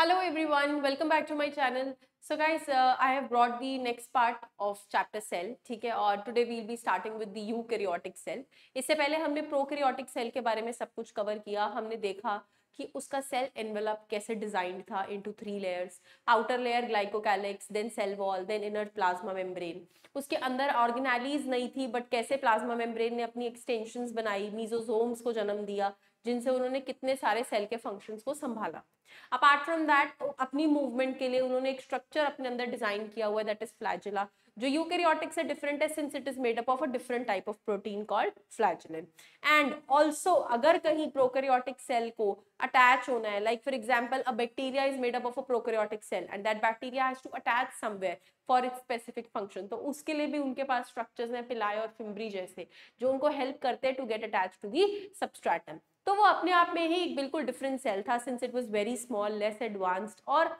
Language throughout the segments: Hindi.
hello everyone welcome back to my channel so guys uh, i have brought the next part of chapter cell theek hai aur today we'll be starting with the eukaryotic cell isse pehle humne prokaryotic cell ke bare mein sab kuch cover kiya humne dekha कि उसका सेल एनवेलप कैसे डिजाइंड था into three layers outer layer glycocalyx then cell wall then inner plasma membrane उसके अंदर ऑर्गेनाइलीज नहीं थी बट कैसे प्लाज्मा मेम्ब्रेन ने अपनी एक्सटेंशन बनाई मीजोजोम्स को जन्म दिया जिनसे उन्होंने कितने सारे सेल के फंक्शंस को संभाला अपार्ट फ्रॉम दैट अपनी मूवमेंट के लिए उन्होंने एक स्ट्रक्चर अपने अंदर डिजाइन किया हुआ है दैट इज फ्लैजिला जो यूकेरियोटिक से डिफरेंट है since it is made up of a different type of protein called flagellin and also अगर कहीं प्रोकैरियोटिक सेल को अटैच होना है like for example a bacteria is made up of a prokaryotic cell and that bacteria has to attach somewhere for its specific function तो उसके लिए भी उनके पास स्ट्रक्चर्स हैं पिलाय और फिम्ब्री जैसे जो उनको हेल्प करते हैं to get attach to the substratum तो वो अपने आप में ही एक बिल्कुल डिफरेंट सेल था since it was very small less advanced और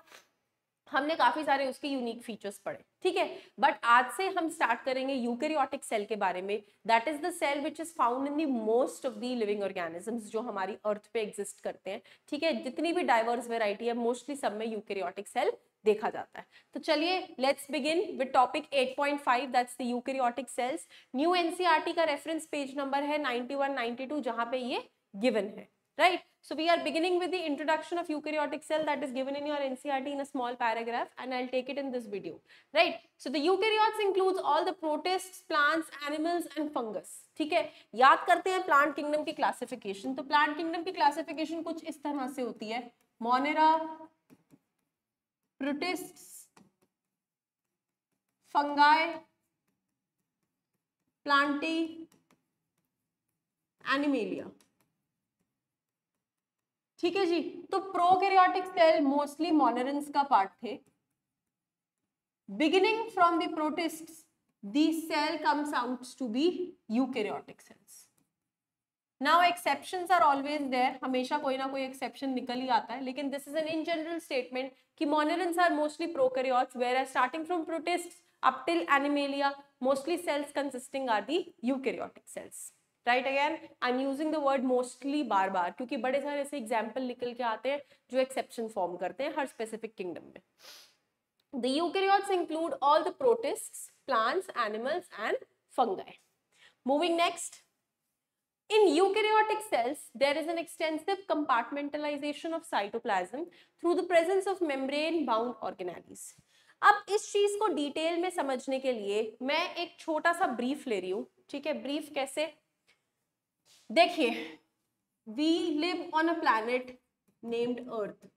हमने काफी सारे उसके यूनिक फीचर्स पढ़े ठीक है बट आज से हम स्टार्ट करेंगे यूकेरियोटिक सेल के बारे में that is the cell which is found in the most of the living organisms जो हमारी अर्थ पे एग्जिस्ट करते हैं ठीक है जितनी भी डाइवर्स वेराइटी है मोस्टली सब में यूकेरियोटिक सेल देखा जाता है तो चलिए let's begin with topic 8.5 that's the eukaryotic cells new NCERT का रेफरेंस पेज नंबर है नाइनटी टू जहां पे ये गिवन है right So we are beginning with the introduction of eukaryotic cell that is given in your NCRT in a small paragraph and I'll take it in this video, right? So the eukaryotes includes all the protists, plants, animals and fungus, theek hai yaad karte hain plant kingdom ki classification. to plant kingdom ki classification kuch is tarah se hoti hai Monera, protists, fungi, plantae, animalia. ठीक है जी तो प्रोकैरियोटिक सेल मोस्टली मोनरेंस का पार्ट थे beginning from the protist the cell comes out to be eukaryotic cells now exception are always there हमेशा कोई ना कोई एक्सेप्शन निकल ही आता है लेकिन this is an in general statement कि monerans are mostly prokaryotes where are starting from protist up till animalia mostly cells consisting are the eukaryotic cells right again I am using the word mostly बार बार क्योंकि बड़े सारे ऐसे एग्जाम्पल निकल के आते हैं जो एक्सेप्शन फॉर्म करते हैं हर स्पेसिफिक किंगडम में the eukaryotes include all the protists plants animals and fungi moving next in eukaryotic cells there is an extensive compartmentalization of cytoplasm through the presence of membrane bound organelles अब इस चीज को डिटेल में समझने के लिए मैं एक छोटा सा ब्रीफ ले रही हूँ ठीक है ब्रीफ कैसे देखिए we live on a planet named earth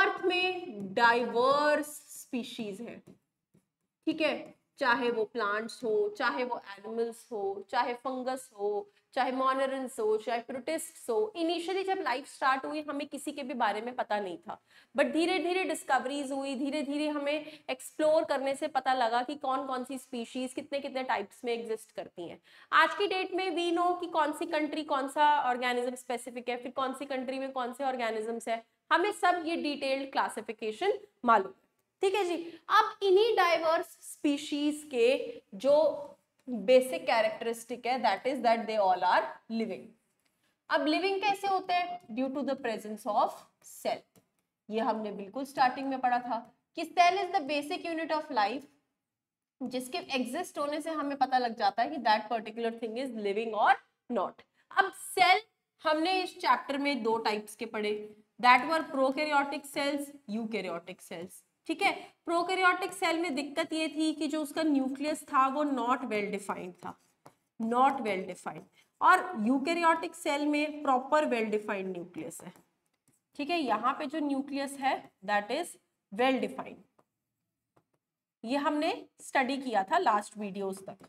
earth में डाइवर्स स्पीशीज है ठीक है चाहे वो प्लांट्स हो चाहे वो एनिमल्स हो चाहे फंगस हो चाहे मॉनरेंस हो चाहे प्रोटेस्ट हो इनिशियली जब लाइफ स्टार्ट हुई हमें किसी के भी बारे में पता नहीं था बट धीरे धीरे डिस्कवरीज हुई धीरे धीरे हमें एक्सप्लोर करने से पता लगा कि कौन कौन सी स्पीशीज कितने कितने टाइप्स में एग्जिस्ट करती हैं आज की डेट में वी नो कि कौन सी कंट्री कौन सा ऑर्गेनिज्म स्पेसिफिक है फिर कौन सी कंट्री में कौन से ऑर्गेनिजम्स है हमें सब ये डिटेल्ड क्लासिफिकेशन मालूम ठीक है जी अब इन्हीं डाइवर्स स्पीशीज के जो बेसिक कैरेक्टरिस्टिक है that is that they all are living अब लिविंग कैसे होते हैं due to the presence of cell ये हमने बिल्कुल स्टार्टिंग में पढ़ा था कि cell is the basic unit of life जिसके एग्जिस्ट होने से हमें पता लग जाता है कि that particular thing is living और नॉट अब सेल हमने इस चैप्टर में दो टाइप्स के पढ़े that were prokaryotic cells eukaryotic cells ठीक है प्रोकैरियोटिक सेल में दिक्कत ये थी कि जो उसका न्यूक्लियस था वो नॉट वेल डिफाइंड था नॉट वेल डिफाइंड और यूकेरियोटिक सेल में प्रॉपर वेल डिफाइंड न्यूक्लियस है ठीक है यहाँ पे जो न्यूक्लियस है दैट इज वेल डिफाइंड ये हमने स्टडी किया था लास्ट वीडियोस तक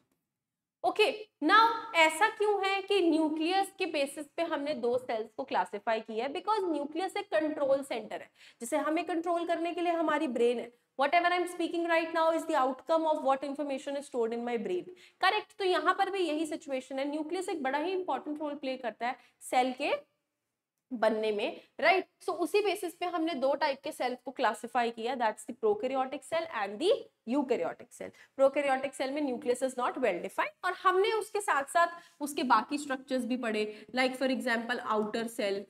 ओके नाउ ऐसा क्यों है कि न्यूक्लियस के बेसिस पे हमने दो सेल्स को क्लासिफाई किया है बिकॉज न्यूक्लियस एक कंट्रोल सेंटर है जिसे हमें कंट्रोल करने के लिए हमारी ब्रेन है whatever I am speaking right now is the outcome of what information is stored in my brain correct तो यहाँ पर भी यही सिचुएशन है न्यूक्लियस एक बड़ा ही इंपॉर्टेंट रोल प्ले करता है सेल के बनने में राइट right? सो so, उसी बेसिस पे हमने दो टाइप के सेल को क्लासिफाई किया that's the prokaryotic cell and the eukaryotic cell prokaryotic cell में nucleus is not well defined और हमने उसके साथ साथ उसके बाकी स्ट्रक्चर्स भी पढ़े like for example outer cell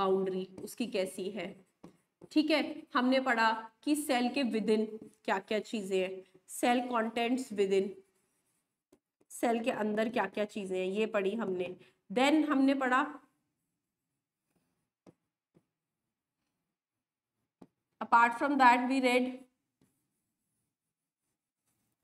boundary उसकी कैसी है ठीक है हमने पढ़ा कि सेल के विद इन क्या क्या चीजें हैं cell contents within cell के अंदर क्या क्या चीजें हैं ये पढ़ी हमने देन हमने पढ़ा apart from that we read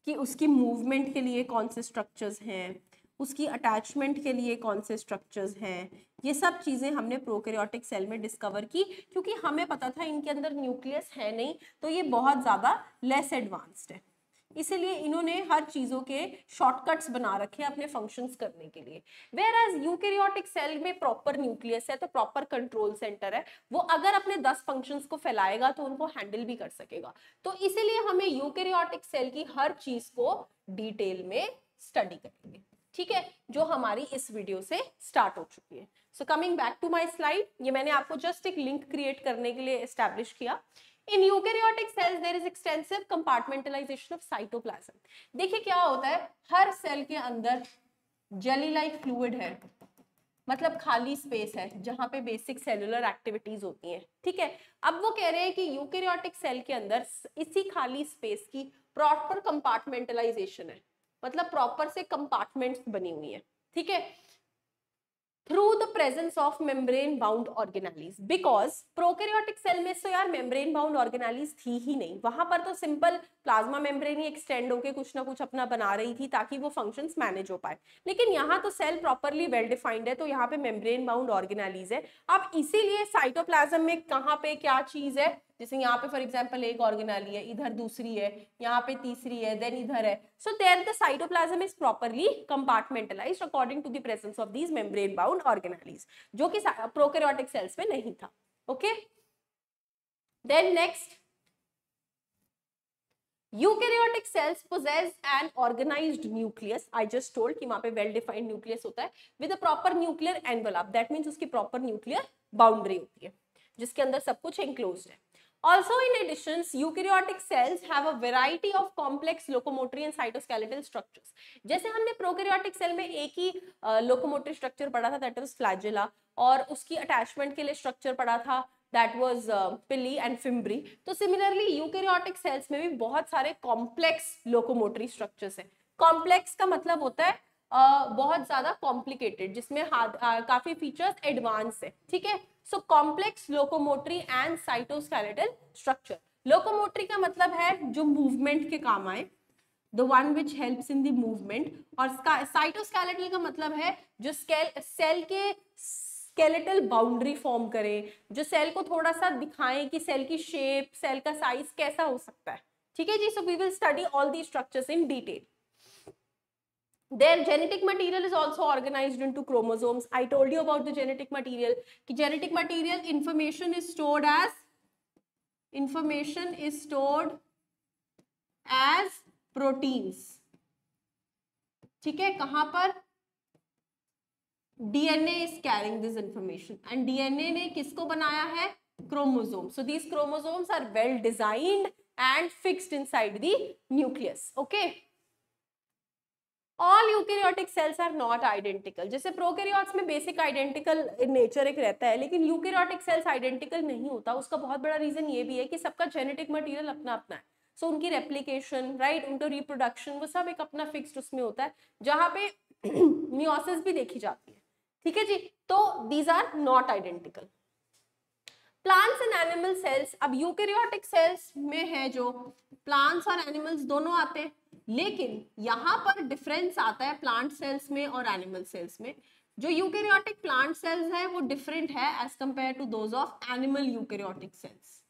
कि उसकी मूवमेंट के लिए कौन से स्ट्रक्चर्स हैं उसकी अटैचमेंट के लिए कौन से स्ट्रक्चर्स हैं ये सब चीज़ें हमने प्रोकैरियोटिक सेल में डिस्कवर की क्योंकि हमें पता था इनके अंदर न्यूक्लियस है नहीं तो ये बहुत ज़्यादा लेस एडवांस्ड है इसीलिए इन्होंने हर चीज़ों के शॉर्टकट्स बना रखे हैं अपने फंक्शंस करने के लिए वेर एज यूकेरियोटिक सेल में प्रॉपर न्यूक्लियस है तो प्रॉपर कंट्रोल सेंटर है वो अगर अपने दस फंक्शंस को फैलाएगा तो उनको हैंडल भी कर सकेगा तो इसीलिए हमें यूकेरियोटिक सेल की हर चीज़ को डिटेल में स्टडी करेंगे ठीक है जो हमारी इस वीडियो से स्टार्ट हो चुकी है so coming back to my slide ये मैंने आपको जस्ट एक लिंक क्रिएट करने के लिए एस्टेब्लिश किया in eukaryotic cells there is extensive compartmentalisation of cytoplasm देखिए क्या होता है हर सेल के अंदर जेली लाइक फ्लूइड है मतलब खाली स्पेस है जहां पे बेसिक सेलुलर एक्टिविटीज होती हैं ठीक है अब वो कह रहे हैं कि यूकैरियोटिक सेल के अंदर इसी खाली स्पेस की प्रॉपर कंपार्टमेंटलाइजेशन है मतलब प्रॉपर से कंपार्टमेंट्स बनी हुई है ठीक है through the presence of membrane bound organelles because prokaryotic cell में तो यार मेम्ब्रेन बाउंड ऑर्गेनालीज थी ही नहीं वहां पर तो सिंपल प्लाज्मा मेम्ब्रेन ही एक्सटेंड होकर कुछ ना कुछ अपना बना रही थी ताकि वो फंक्शन मैनेज हो पाए लेकिन यहाँ तो सेल प्रॉपरली वेल डिफाइंड है तो यहाँ पे मेम्ब्रेन बाउंड ऑर्गेनालीज है अब इसीलिए साइटोप्लाजम में कहाँ पे क्या चीज है जैसे यहाँ पे फॉर एग्जाम्पल एक ऑर्गेनाली है इधर दूसरी है यहाँ पे तीसरी है देन इधर है so there the cytoplasm is properly compartmentalise according to the presence of these membrane bound organelles जो कि प्रोकेरियोटिक सेल्स में नहीं था okay then next eukaryotic cells possess an organised nucleus I just told कि वहां पे वेल डिफाइंड न्यूक्लियस होता है with a proper nuclear envelope that means उसकी प्रॉपर न्यूक्लियर बाउंड्री होती है जिसके अंदर सब कुछ इंक्लोज है Also, in addition, eukaryotic cells have a variety of complex locomotory and cytoskeletal structures. jaise humne prokaryotic cell mein ek hi uh, locomotory structure padha tha that was flagella, aur uski attachment ke liye structure padha tha that was uh, pili and fimbri. तो similarly, eukaryotic cells mein bhi bahut sare complex locomotory structures हैं. Complex ka matlab hota hai बहुत ज़्यादा कॉम्प्लिकेटेड जिसमें काफ़ी फीचर्स एडवांस है ठीक है so complex locomotory and cytoskeletal structure locomotory का मतलब है जो मूवमेंट के काम आए the one which helps in the movement और साइटोस्केलेटल का मतलब है जो स्केल सेल के स्केलेटल बाउंड्री फॉर्म करें जो सेल को थोड़ा सा दिखाएं कि सेल की शेप सेल का साइज कैसा हो सकता है ठीक है जी so we will study all the structures in detail their genetic material is also organized into chromosomes i told you about the genetic material ki genetic material information is stored as information is stored as proteins theek hai kahan par dna is carrying this information and dna ne kisko banaya hai chromosome so these chromosomes are well designed and fixed inside the nucleus okay all eukaryotic cells are not identical जैसे प्रोकेरियोट्स में बेसिक आइडेंटिकल नेचर एक रहता है लेकिन यूकेरियोटिक सेल्स आइडेंटिकल नहीं होता उसका बहुत बड़ा रीजन ये भी है कि सबका जेनेटिक मटीरियल अपना अपना है सो so, उनकी रेप्लीकेशन राइट right, उनका रिप्रोडक्शन वो सब एक अपना फिक्स्ड उसमें होता है जहाँ पे म्योसिस भी देखी जाती है ठीक है जी तो these are not identical plants and animal cells अब यूकेरियोटिक सेल्स में है जो प्लांट्स और एनिमल्स दोनों आते हैं लेकिन यहाँ पर डिफरेंस आता है प्लांट सेल्स में और एनिमल सेल्स में जो यूकेरियोटिक प्लांट सेल्स है वो डिफरेंट है as compare to those of animal eukaryotic cells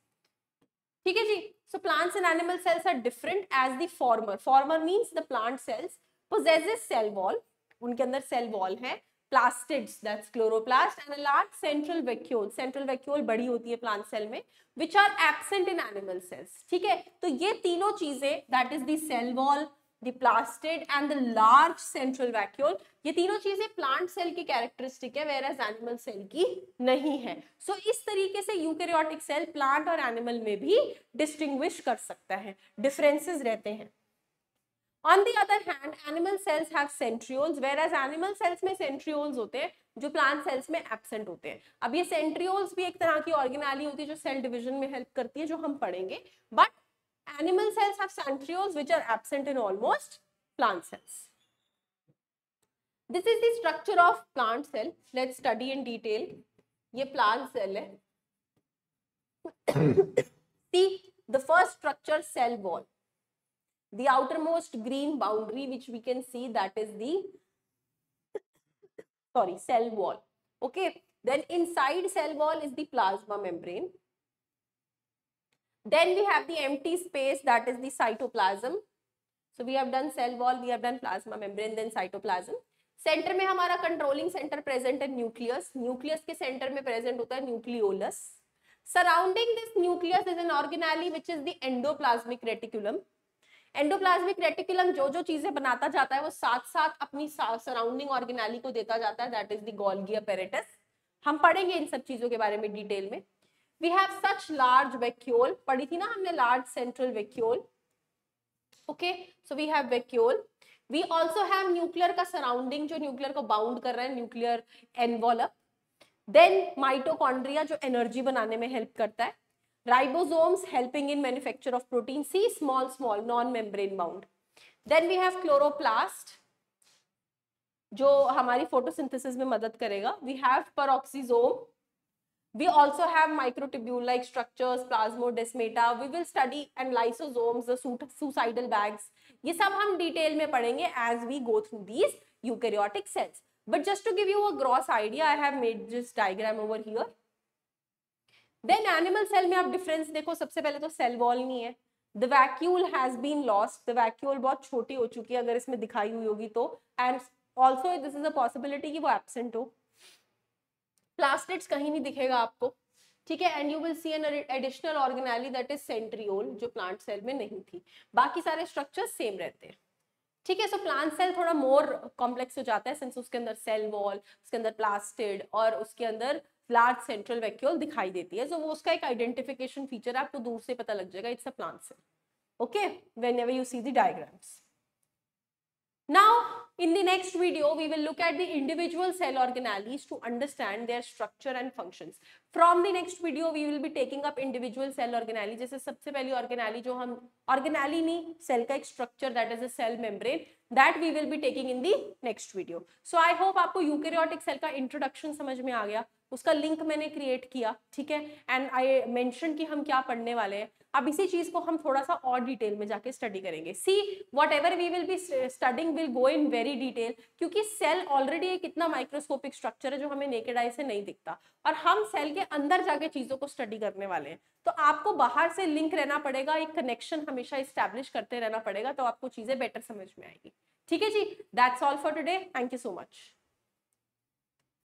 ठीक है जी so plants and animal cells are different as the former former means the plant cells possesses cell wall उनके अंदर सेल वॉल है plastids that's chloroplast and a large central vacuole central vacuole बड़ी होती है plant cell में which are absent in animal cells ठीक है तो ये तीनों चीजें that is the cell wall the plastid and the large central vacuole ये तीनों चीजें plant cell की characteristic है whereas animal cell की नहीं है so इस तरीके से eukaryotic cell plant और animal में भी distinguish कर सकता है differences रहते हैं On the other hand, animal cells have centrioles, whereas animal cells में centrioles होते हैं जो plant cells में absent होते हैं अब ये centrioles भी एक तरह की organelle होती है जो cell division में help करती है जो हम पढ़ेंगे but animal cells have centrioles which are absent in almost plant cells. This is the structure of plant cell. Let's study in detail. ये plant cell है. See the first structure cell wall. the outermost green boundary which we can see that is the sorry cell wall okay then inside cell wall is the plasma membrane then we have the empty space that is the cytoplasm so we have done cell wall we have done plasma membrane then cytoplasm Center में हमारा controlling center present है nucleus. Nucleus के center में present होता है nucleolus. Surrounding this nucleus is an organelle which is the endoplasmic reticulum. Endoplasmic reticulum जो जो चीजें बनाता जाता है वो साथ साथ अपनी सराउंडिंग ऑर्गेनाली को देता जाता है दैट इज दॉल्गी अपेरेटस हम पढ़ेंगे इन सब चीजों के बारे में डिटेल में we have such large vacuole पढ़ी थी ना हमने large central vacuole okay so we have vacuole we also have nuclear का सराउंडिंग जो न्यूक्लियर को बाउंड कर रहा है न्यूक्लियर एनवॉलप देन माइटोकॉन्ड्रिया जो एनर्जी बनाने में हेल्प करता है Ribosomes helping in manufacture of protein. See, small, small, non-membrane bound. Then we have chloroplast, जो हमारी photosynthesis We have peroxisome. We also have microtubule-like structures, plasmodesmata. We will study and lysosomes, the suicidal bags. ये सब हम detail in detail as we go through these eukaryotic cells. But just to give you a gross idea, I have made this diagram over here. Then animal cell में आप डिफरेंस देखो सबसे पहले तो सेल वॉल नहीं है the vacuole has been lost the vacuole बहुत छोटी हो चुकी है अगर इसमें दिखाई हुई होगी तो and also this is a possibility कि वो एबसेंट हो प्लास्टिक्स कहीं नहीं दिखेगा आपको ठीक है and you will see an additional organelle that is centriole जो प्लांट सेल में नहीं थी बाकी सारे स्ट्रक्चर सेम रहते हैं ठीक है सो प्लांट सेल थोड़ा मोर कॉम्प्लेक्स हो जाता है सिंस उसके अंदर सेल वॉल उसके अंदर प्लास्टिड और उसके अंदर लार्ज सेंट्रल वैक्यूल दिखाई देती है सो वो उसका एक आइडेंटिफिकेशन फीचर आपको दूर से पता लग जाएगा इट्स अ प्लांट से okay whenever you see diagrams now in the next video we will look at the individual cell organelles to understand their structure and function from the next video we will be taking up individual cell organelle जैसे सबसे पहली ऑर्गेनाली जो हम ऑर्गेनाली नहीं सेल का एक structure that is a cell membrane that we will be taking in the next video so I hope आपको यूकेरियोटिक सेल का इंट्रोडक्शन समझ में आ गया उसका लिंक मैंने क्रिएट किया ठीक है एंड आई मेंशन कि हम क्या पढ़ने वाले हैं अब इसी चीज को हम थोड़ा सा और डिटेल में जाके स्टडी करेंगे see whatever we will be studying will go in very detail क्योंकि सेल ऑलरेडी एक इतना माइक्रोस्कोपिक स्ट्रक्चर है जो हमें नेकेड आई से नहीं दिखता और हम सेल के अंदर जाके चीजों को स्टडी करने वाले हैं तो आपको बाहर से लिंक रहना पड़ेगा एक कनेक्शन हमेशा इस्टेब्लिश करते रहना पड़ेगा तो आपको चीजें बेटर समझ में आएगी ठीक है जी that's all for today thank you so much